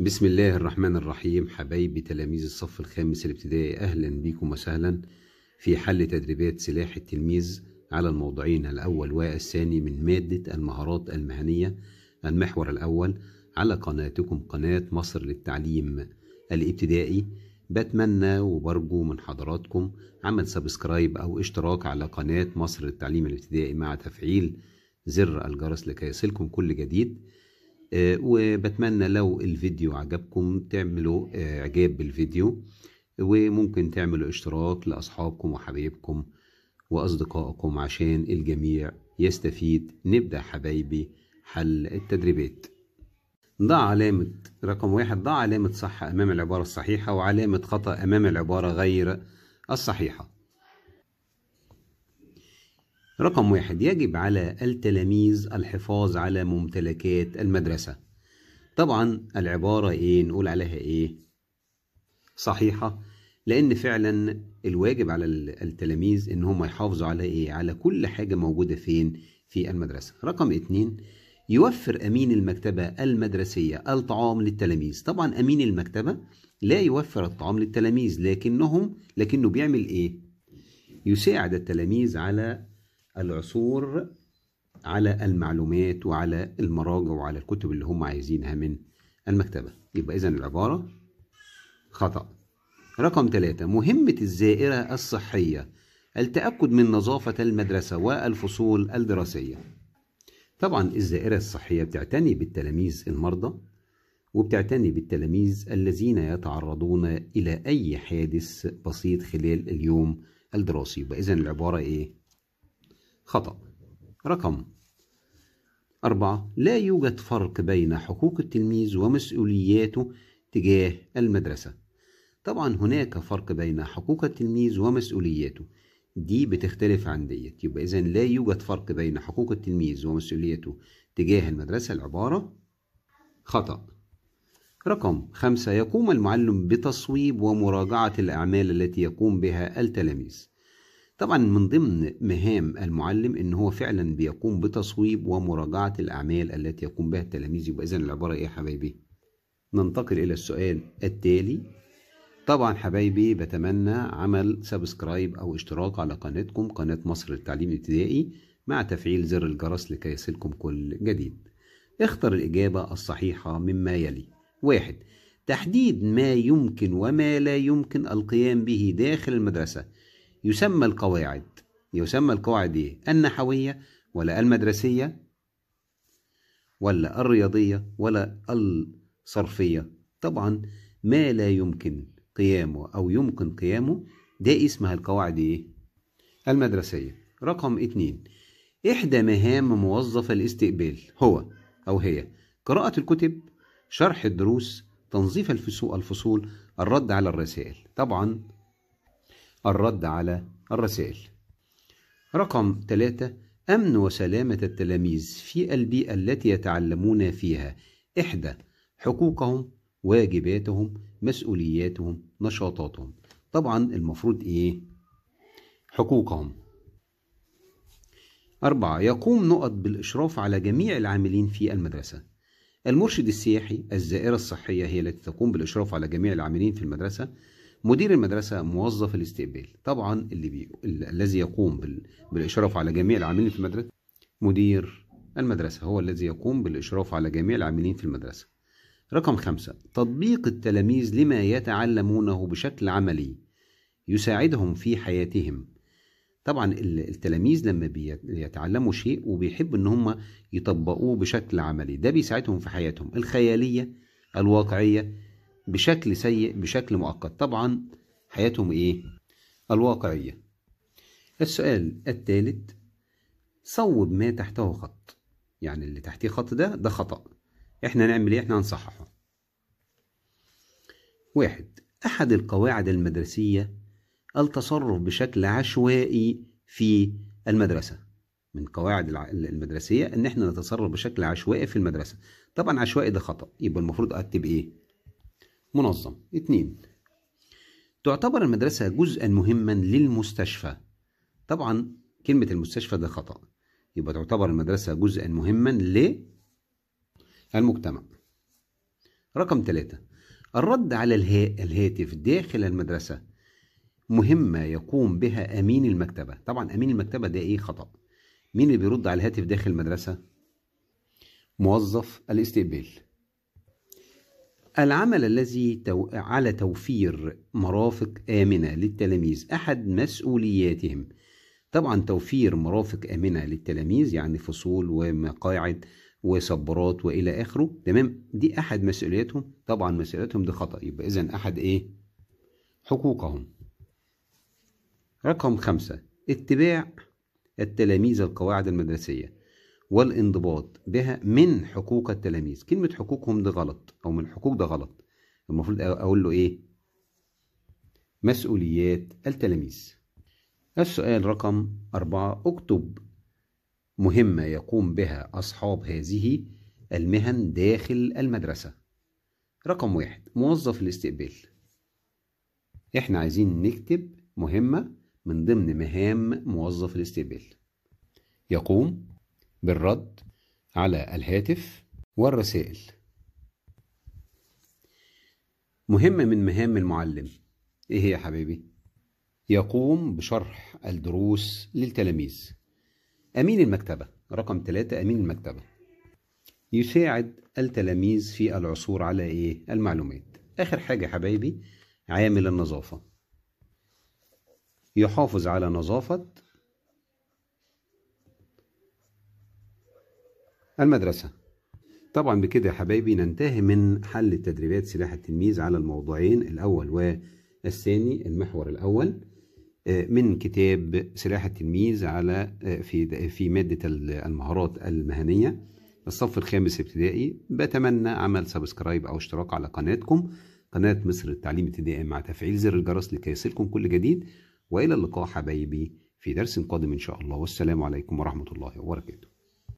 بسم الله الرحمن الرحيم حبايبي تلاميذ الصف الخامس الابتدائي أهلا بكم وسهلا في حل تدريبات سلاح التلميذ على الموضوعين الأول والثاني من مادة المهارات المهنية المحور الأول على قناتكم قناة مصر للتعليم الابتدائي بتمنى وبرجو من حضراتكم عمل سبسكرايب أو اشتراك على قناة مصر للتعليم الابتدائي مع تفعيل زر الجرس لكي يصلكم كل جديد آه، وبتمنى لو الفيديو عجبكم تعملوا آه، اعجاب بالفيديو وممكن تعملوا اشتراك لاصحابكم وحبايبكم واصدقائكم عشان الجميع يستفيد نبدا حبايبي حل التدريبات ضع علامة رقم واحد ضع علامة صح أمام العبارة الصحيحة وعلامة خطأ أمام العبارة غير الصحيحة رقم واحد يجب على التلاميذ الحفاظ على ممتلكات المدرسة طبعا العبارة ايه نقول عليها ايه صحيحة لان فعلا الواجب على التلاميذ ان هم يحافظوا على ايه على كل حاجة موجودة فين في المدرسة رقم اتنين يوفر أمين المكتبة المدرسية الطعام للتلاميذ طبعا أمين المكتبة لا يوفر الطعام للتلاميذ لكنهم لكنه بيعمل إيه؟ يساعد التلاميذ على العثور على المعلومات وعلى المراجع وعلى الكتب اللي هم عايزينها من المكتبة يبقى إذا العبارة خطأ رقم ثلاثة مهمة الزائرة الصحية التأكد من نظافة المدرسة والفصول الدراسية طبعا الزائرة الصحية بتعتني بالتلاميذ المرضى وبتعتني بالتلاميذ الذين يتعرضون إلى أي حادث بسيط خلال اليوم الدراسي يبقى إذا العبارة إيه؟ خطأ رقم أربعة لا يوجد فرق بين حقوق التلميذ ومسؤولياته تجاه المدرسة طبعا هناك فرق بين حقوق التلميذ ومسؤولياته دي بتختلف عن ديت يبقى إذا لا يوجد فرق بين حقوق التلميذ ومسؤوليته تجاه المدرسة العبارة خطأ رقم خمسة يقوم المعلم بتصويب ومراجعة الأعمال التي يقوم بها التلاميذ طبعا من ضمن مهام المعلم ان هو فعلا بيقوم بتصويب ومراجعه الاعمال التي يقوم بها التلاميذ يبقى اذا العباره ايه يا حبايبي ننتقل الى السؤال التالي طبعا حبايبي بتمنى عمل سبسكرايب او اشتراك على قناتكم قناه مصر للتعليم الابتدائي مع تفعيل زر الجرس لكي يصلكم كل جديد اختر الاجابه الصحيحه مما يلي واحد تحديد ما يمكن وما لا يمكن القيام به داخل المدرسه يسمى القواعد يسمى القواعد ايه النحوية ولا المدرسية ولا الرياضية ولا الصرفية طبعا ما لا يمكن قيامه أو يمكن قيامه ده اسمها القواعد ايه المدرسية رقم اتنين إحدى مهام موظف الاستقبال هو أو هي قراءة الكتب شرح الدروس تنظيف الفصول الرد على الرسائل طبعا الرد على الرسائل رقم 3 أمن وسلامة التلاميذ في البيئة التي يتعلمون فيها إحدى حقوقهم واجباتهم مسؤولياتهم نشاطاتهم طبعا المفروض إيه حقوقهم أربعة يقوم نقط بالإشراف على جميع العاملين في المدرسة المرشد السياحي الزائرة الصحية هي التي تقوم بالإشراف على جميع العاملين في المدرسة مدير المدرسة موظف الاستقبال طبعا اللي بي... الذي يقوم بال... بالإشراف على جميع العاملين في المدرسة مدير المدرسة هو الذي يقوم بالإشراف على جميع العاملين في المدرسة رقم خمسة تطبيق التلاميذ لما يتعلمونه بشكل عملي يساعدهم في حياتهم طبعا التلاميذ لما بيتعلموا شيء وبيحبوا ان هم يطبقوه بشكل عملي ده بيساعدهم في حياتهم الخيالية الواقعية بشكل سيء بشكل مؤقت طبعا حياتهم ايه الواقعية السؤال الثالث صوب ما تحته خط يعني اللي تحتيه خط ده ده خطأ احنا نعمل ايه احنا هنصححه واحد احد القواعد المدرسية التصرف بشكل عشوائي في المدرسة من قواعد المدرسية ان احنا نتصرف بشكل عشوائي في المدرسة طبعا عشوائي ده خطأ يبقى المفروض اكتب ايه منظم اتنين تعتبر المدرسة جزءا مهما للمستشفى طبعا كلمة المستشفى ده خطأ يبقى تعتبر المدرسة جزءا مهما للمجتمع رقم ثلاثة الرد على الهاتف داخل المدرسة مهمة يقوم بها أمين المكتبة طبعا أمين المكتبة ده إيه خطأ مين اللي بيرد على الهاتف داخل المدرسة موظف الاستقبال العمل الذي تو... على توفير مرافق آمنة للتلاميذ أحد مسؤولياتهم طبعا توفير مرافق آمنة للتلاميذ يعني فصول ومقاعد وصبرات وإلى آخره تمام دي أحد مسؤولياتهم طبعا مسؤولياتهم دي خطأ يبقى إذا أحد إيه حقوقهم رقم خمسة اتباع التلاميذ القواعد المدرسية والانضباط بها من حقوق التلاميذ كلمة حقوقهم ده غلط أو من حقوق ده غلط المفروض أقول له إيه مسؤوليات التلاميذ السؤال رقم أربعة اكتب مهمة يقوم بها أصحاب هذه المهن داخل المدرسة رقم واحد موظف الاستقبال احنا عايزين نكتب مهمة من ضمن مهام موظف الاستقبال يقوم بالرد على الهاتف والرسائل مهمة من مهام المعلم إيه هي يا حبيبي؟ يقوم بشرح الدروس للتلاميذ أمين المكتبة رقم ثلاثة أمين المكتبة يساعد التلاميذ في العثور على إيه؟ المعلومات آخر حاجة حبايبي عامل النظافة يحافظ على نظافة المدرسة طبعا بكده يا حبايبي ننتهي من حل تدريبات سلاح التلميذ على الموضوعين الأول والثاني المحور الأول آه، من كتاب سلاح التلميذ على آه، في في مادة المهارات المهنية الصف الخامس ابتدائي بتمنى عمل سبسكرايب أو اشتراك على قناتكم قناة مصر التعليم الابتدائي مع تفعيل زر الجرس لكي يصلكم كل جديد وإلى اللقاء حبايبي في درس قادم إن شاء الله والسلام عليكم ورحمة الله وبركاته